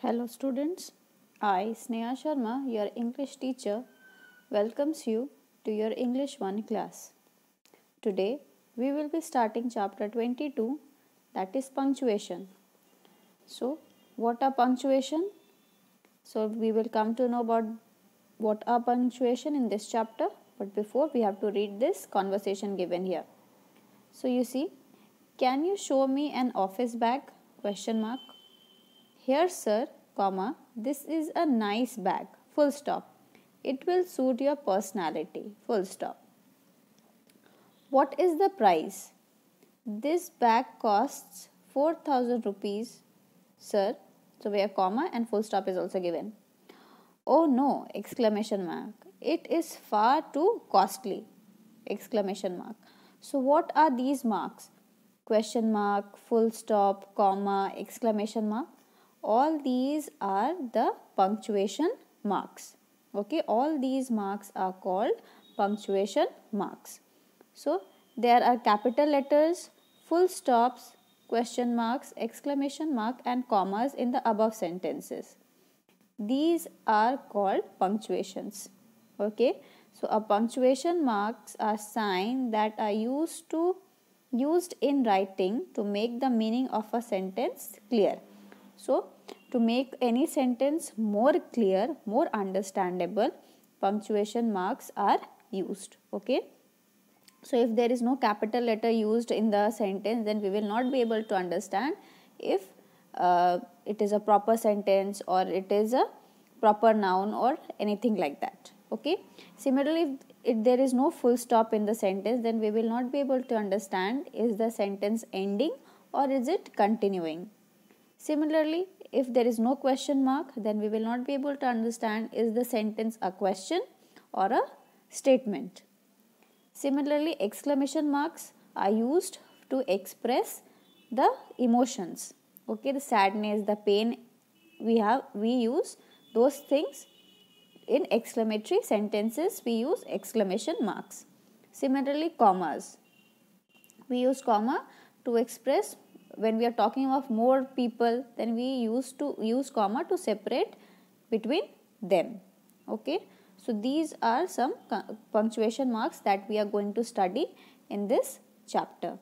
Hello students, I Sneha Sharma, your English teacher, welcomes you to your English 1 class. Today we will be starting chapter 22 that is punctuation. So what are punctuation? So we will come to know about what are punctuation in this chapter but before we have to read this conversation given here. So you see, can you show me an office bag? question mark here sir, comma, this is a nice bag, full stop. It will suit your personality, full stop. What is the price? This bag costs 4000 rupees, sir. So where comma and full stop is also given. Oh no, exclamation mark. It is far too costly, exclamation mark. So what are these marks? Question mark, full stop, comma, exclamation mark all these are the punctuation marks okay all these marks are called punctuation marks so there are capital letters full stops question marks exclamation mark and commas in the above sentences these are called punctuations okay so a punctuation marks are signs that are used to used in writing to make the meaning of a sentence clear so, to make any sentence more clear, more understandable, punctuation marks are used. Okay. So, if there is no capital letter used in the sentence, then we will not be able to understand if uh, it is a proper sentence or it is a proper noun or anything like that. Okay. Similarly, if, if there is no full stop in the sentence, then we will not be able to understand is the sentence ending or is it continuing. Similarly, if there is no question mark, then we will not be able to understand is the sentence a question or a statement. Similarly, exclamation marks are used to express the emotions. Okay, the sadness, the pain we have, we use those things in exclamatory sentences, we use exclamation marks. Similarly, commas. We use comma to express when we are talking of more people then we used to use comma to separate between them okay so these are some punctuation marks that we are going to study in this chapter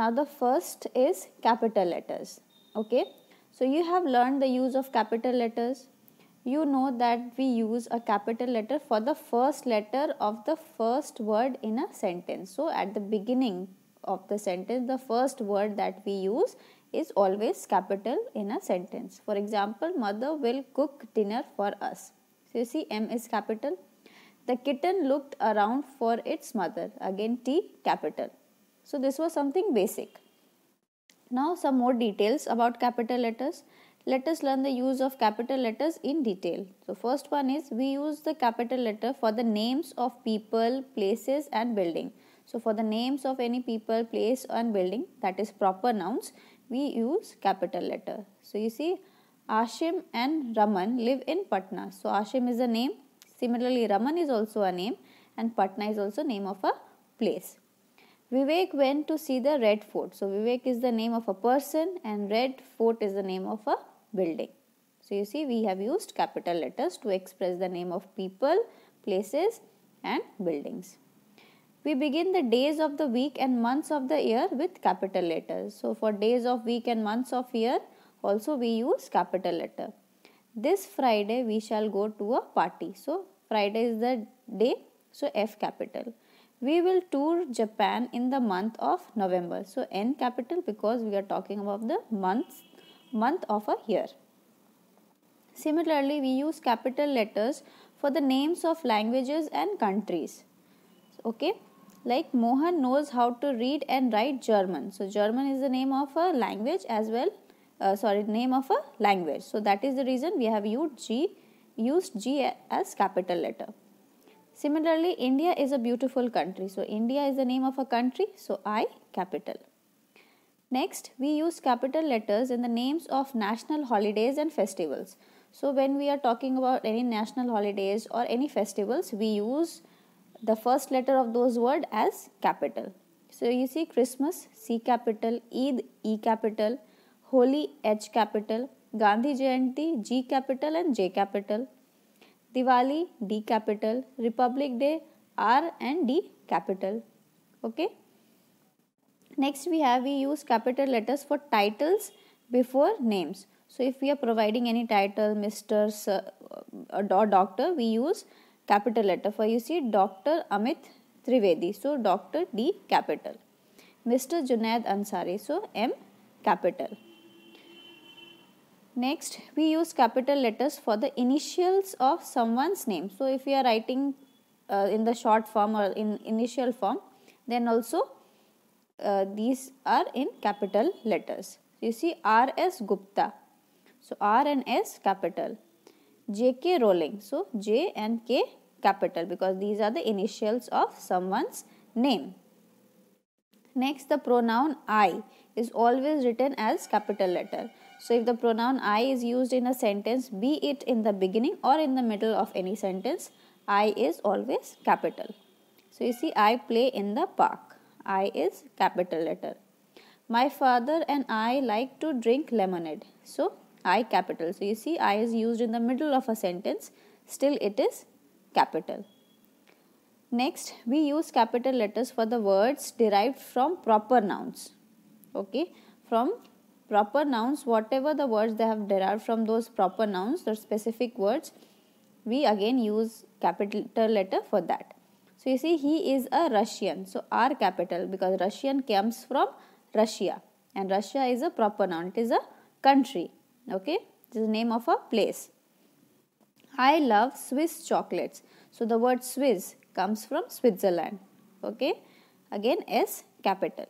now the first is capital letters okay so you have learned the use of capital letters you know that we use a capital letter for the first letter of the first word in a sentence so at the beginning of the sentence, the first word that we use is always capital in a sentence. For example, mother will cook dinner for us. So you see M is capital. The kitten looked around for its mother. Again T capital. So this was something basic. Now some more details about capital letters. Let us learn the use of capital letters in detail. So first one is we use the capital letter for the names of people, places and building. So for the names of any people, place and building that is proper nouns, we use capital letter. So you see Ashim and Raman live in Patna. So Ashim is a name. Similarly, Raman is also a name and Patna is also name of a place. Vivek went to see the Red Fort. So Vivek is the name of a person and Red Fort is the name of a building. So you see we have used capital letters to express the name of people, places and buildings. We begin the days of the week and months of the year with capital letters. So, for days of week and months of year, also we use capital letter. This Friday we shall go to a party. So, Friday is the day, so F capital. We will tour Japan in the month of November. So, N capital because we are talking about the months, month of a year. Similarly, we use capital letters for the names of languages and countries. Okay like Mohan knows how to read and write German. So German is the name of a language as well. Uh, sorry, name of a language. So that is the reason we have used G, used G as capital letter. Similarly, India is a beautiful country. So India is the name of a country. So I capital. Next, we use capital letters in the names of national holidays and festivals. So when we are talking about any national holidays or any festivals, we use the first letter of those word as capital. So you see Christmas C capital, Eid E capital, Holi H capital, Gandhi Jayanti G capital and J capital, Diwali D capital, Republic Day R and D capital. Okay. Next we have we use capital letters for titles before names. So if we are providing any title, Mr. Sir, or Doctor, we use capital letter. For you see Dr. Amit Trivedi. So Dr. D capital. Mr. Junaid Ansari. So M capital. Next, we use capital letters for the initials of someone's name. So, if we are writing uh, in the short form or in initial form, then also uh, these are in capital letters. You see R S Gupta. So, R and S capital. J.K. Rowling. So, J and K capital because these are the initials of someone's name. Next, the pronoun I is always written as capital letter. So, if the pronoun I is used in a sentence, be it in the beginning or in the middle of any sentence, I is always capital. So, you see, I play in the park. I is capital letter. My father and I like to drink lemonade. So, I capital. So you see I is used in the middle of a sentence, still it is capital. Next, we use capital letters for the words derived from proper nouns. Okay, from proper nouns, whatever the words they have derived from those proper nouns, those specific words, we again use capital letter for that. So you see, he is a Russian. So R capital because Russian comes from Russia and Russia is a proper noun, it is a country okay this is the name of a place i love swiss chocolates so the word swiss comes from switzerland okay again s capital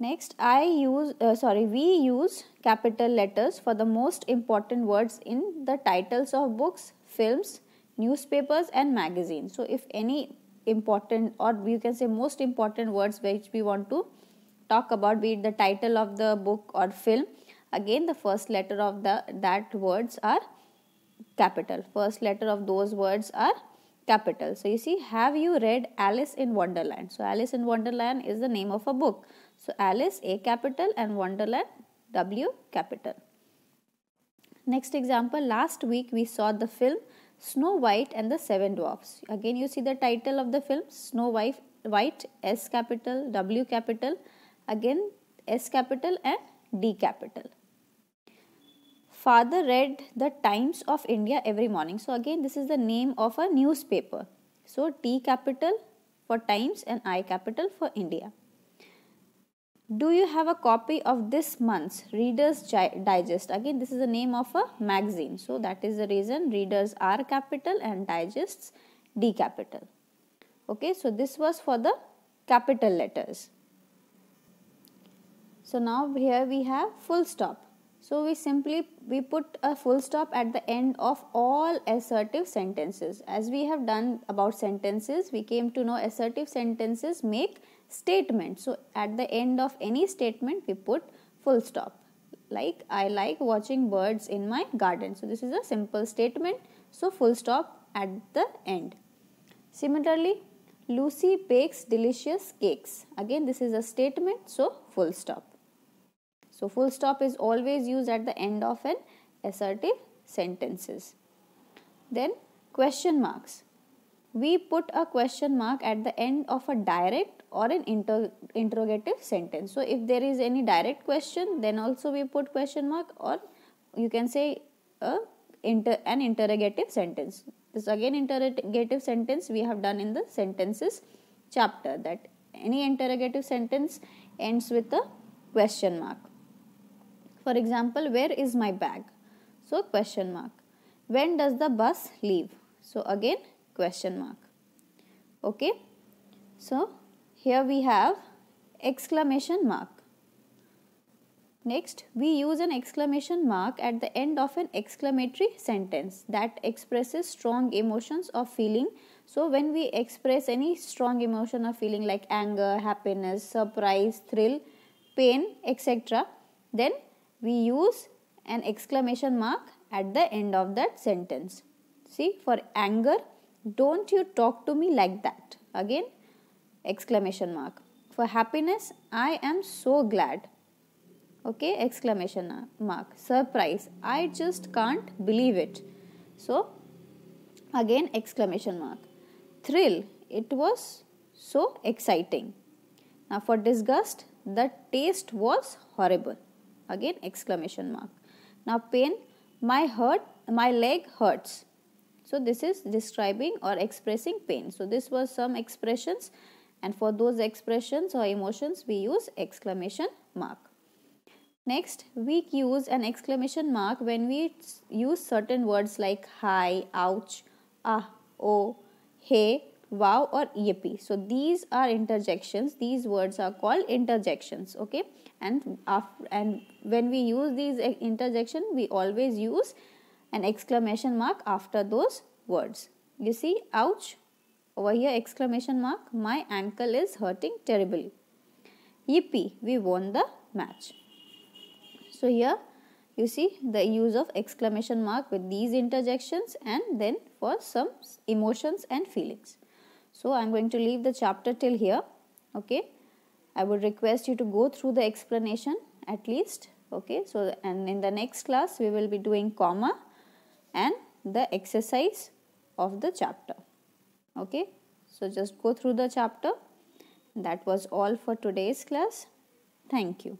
next i use uh, sorry we use capital letters for the most important words in the titles of books films newspapers and magazines so if any important or you can say most important words which we want to talk about, be it the title of the book or film, again the first letter of the that words are capital. First letter of those words are capital. So you see, have you read Alice in Wonderland? So Alice in Wonderland is the name of a book. So Alice A capital and Wonderland W capital. Next example, last week we saw the film Snow White and the Seven Dwarfs. Again you see the title of the film Snow White, White S capital, W capital Again S capital and D capital. Father read the Times of India every morning. So again this is the name of a newspaper. So T capital for Times and I capital for India. Do you have a copy of this month's Reader's Digest? Again, this is the name of a magazine. So, that is the reason readers are capital and digests D capital. Okay, so this was for the capital letters. So now here we have full stop. So we simply we put a full stop at the end of all assertive sentences. As we have done about sentences, we came to know assertive sentences make statements. So at the end of any statement we put full stop. Like I like watching birds in my garden. So this is a simple statement. So full stop at the end. Similarly, Lucy bakes delicious cakes. Again, this is a statement, so full stop. So, full stop is always used at the end of an assertive sentences. Then question marks. We put a question mark at the end of a direct or an inter interrogative sentence. So, if there is any direct question then also we put question mark or you can say a inter an interrogative sentence. This again interrogative sentence we have done in the sentences chapter that any interrogative sentence ends with a question mark. For example, where is my bag? So question mark. When does the bus leave? So again question mark. Okay. So here we have exclamation mark. Next, we use an exclamation mark at the end of an exclamatory sentence that expresses strong emotions or feeling. So, when we express any strong emotion or feeling like anger, happiness, surprise, thrill, pain, etc., then we use an exclamation mark at the end of that sentence. See, for anger, don't you talk to me like that. Again, exclamation mark. For happiness, I am so glad. Okay, exclamation mark. Surprise, I just can't believe it. So, again, exclamation mark. Thrill, it was so exciting. Now, for disgust, the taste was horrible again exclamation mark now pain my hurt my leg hurts so this is describing or expressing pain so this was some expressions and for those expressions or emotions we use exclamation mark next we use an exclamation mark when we use certain words like hi ouch ah oh hey wow or yep so these are interjections these words are called interjections okay and after, and when we use these interjection we always use an exclamation mark after those words you see ouch over here exclamation mark my ankle is hurting terribly yep we won the match so here you see the use of exclamation mark with these interjections and then for some emotions and feelings so I am going to leave the chapter till here. Okay. I would request you to go through the explanation at least. Okay. So and in the next class we will be doing comma and the exercise of the chapter. Okay. So just go through the chapter. That was all for today's class. Thank you.